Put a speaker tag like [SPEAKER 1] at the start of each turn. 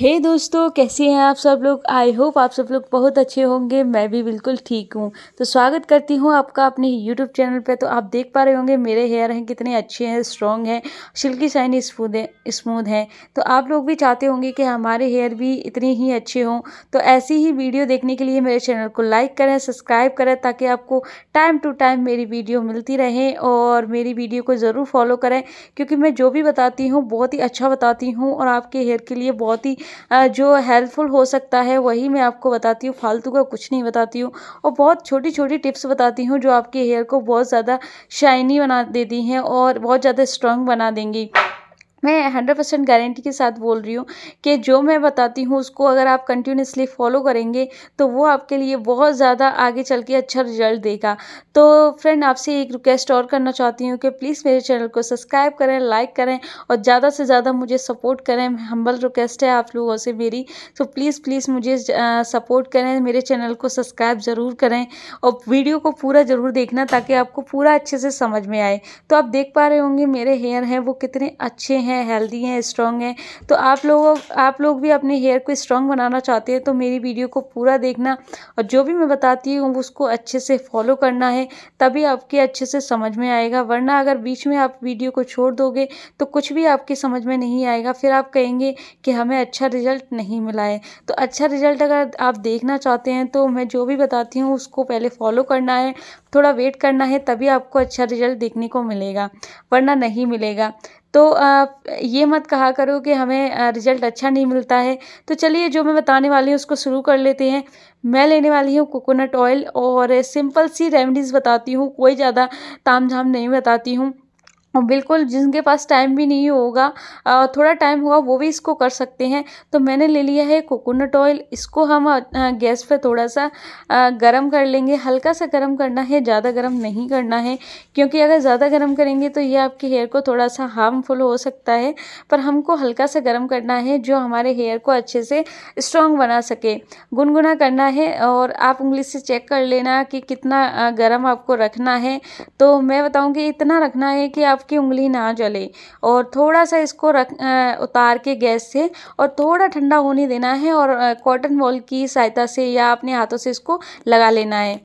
[SPEAKER 1] हे hey दोस्तों कैसे हैं आप सब लोग आई होप आप सब लोग बहुत अच्छे होंगे मैं भी बिल्कुल ठीक हूँ तो स्वागत करती हूँ आपका अपने यूट्यूब चैनल पे तो आप देख पा रहे होंगे मेरे हेयर हैं कितने अच्छे हैं स्ट्रॉन्ग हैं सिल्की शाइनी है स्मूद हैं तो आप लोग भी चाहते होंगे कि हमारे हेयर भी इतने ही अच्छे हों तो ऐसी ही वीडियो देखने के लिए मेरे चैनल को लाइक करें सब्सक्राइब करें ताकि आपको टाइम टू टाइम मेरी वीडियो मिलती रहे और मेरी वीडियो को ज़रूर फॉलो करें क्योंकि मैं जो भी बताती हूँ बहुत ही अच्छा बताती हूँ और आपके हेयर के लिए बहुत ही जो हेल्पफुल हो सकता है वही मैं आपको बताती हूँ फालतू का कुछ नहीं बताती हूँ और बहुत छोटी छोटी टिप्स बताती हूँ जो आपके हेयर को बहुत ज़्यादा शाइनी बना देती हैं और बहुत ज़्यादा स्ट्रॉन्ग बना देंगी मैं हंड्रेड परसेंट गारंटी के साथ बोल रही हूँ कि जो मैं बताती हूँ उसको अगर आप कंटिन्यूसली फॉलो करेंगे तो वो आपके लिए बहुत ज़्यादा आगे चल के अच्छा रिजल्ट देगा तो फ्रेंड आपसे एक रिक्वेस्ट और करना चाहती हूँ कि प्लीज़ मेरे चैनल को सब्सक्राइब करें लाइक करें और ज़्यादा से ज़्यादा मुझे सपोर्ट करें हम्बल रिक्वेस्ट है आप लोगों से मेरी तो प्लीज़ प्लीज़ मुझे सपोर्ट करें मेरे चैनल को सब्सक्राइब ज़रूर करें और वीडियो को पूरा ज़रूर देखना ताकि आपको पूरा अच्छे से समझ में आए तो आप देख पा रहे होंगे मेरे हेयर हैं वो कितने अच्छे हैं हैं हेल्दी हैं स्ट्रॉन्ग हैं तो आप लोगों आप लोग भी अपने हेयर को स्ट्रॉन्ग बनाना चाहते हैं तो मेरी वीडियो को पूरा देखना और जो भी मैं बताती हूँ उसको अच्छे से फॉलो करना है तभी आपके अच्छे से समझ में आएगा वरना अगर बीच में आप वीडियो को छोड़ दोगे तो कुछ भी आपके समझ में नहीं आएगा फिर आप कहेंगे कि हमें अच्छा रिजल्ट नहीं मिला है तो अच्छा रिजल्ट अगर आप देखना चाहते हैं तो मैं जो भी बताती हूँ उसको पहले फॉलो करना है थोड़ा वेट करना है तभी आपको अच्छा रिजल्ट देखने को मिलेगा वरना नहीं मिलेगा तो ये मत कहा करो कि हमें रिजल्ट अच्छा नहीं मिलता है तो चलिए जो मैं बताने वाली हूँ उसको शुरू कर लेते हैं मैं लेने वाली हूँ कोकोनट ऑयल और सिंपल सी रेमडीज़ बताती हूँ कोई ज़्यादा ताम झाम नहीं बताती हूँ बिल्कुल जिनके पास टाइम भी नहीं होगा थोड़ा टाइम होगा वो भी इसको कर सकते हैं तो मैंने ले लिया है कोकोनट ऑयल इसको हम गैस पे थोड़ा सा गर्म कर लेंगे हल्का सा गर्म करना है ज़्यादा गर्म नहीं करना है क्योंकि अगर ज़्यादा गर्म करेंगे तो ये आपके हेयर को थोड़ा सा हार्मफुल हो सकता है पर हमको हल्का सा गर्म करना है जो हमारे हेयर को अच्छे से स्ट्रॉन्ग बना सके गुनगुना करना है और आप उंगली से चेक कर लेना कि कितना गर्म आपको रखना है तो मैं बताऊँगी इतना रखना है कि आप आपकी उंगली ना जले और थोड़ा सा इसको रख उतार के गैस से और थोड़ा ठंडा होने देना है और कॉटन बॉल की सहायता से या अपने हाथों से इसको लगा लेना है